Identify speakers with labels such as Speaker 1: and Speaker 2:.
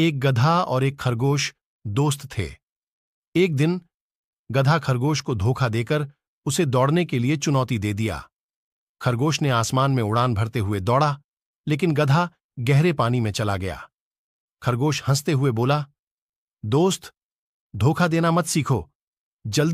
Speaker 1: एक गधा और एक खरगोश दोस्त थे एक दिन गधा खरगोश को धोखा देकर उसे दौड़ने के लिए चुनौती दे दिया खरगोश ने आसमान में उड़ान भरते हुए दौड़ा लेकिन गधा गहरे पानी में चला गया खरगोश हंसते हुए बोला दोस्त धोखा देना मत सीखो जल्दी